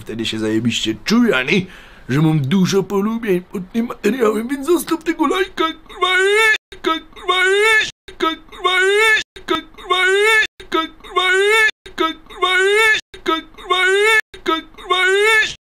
Wtedy się zajebiście czuję, Że mam dużo polubień pod tym materiałem, więc zostaw tego lajka,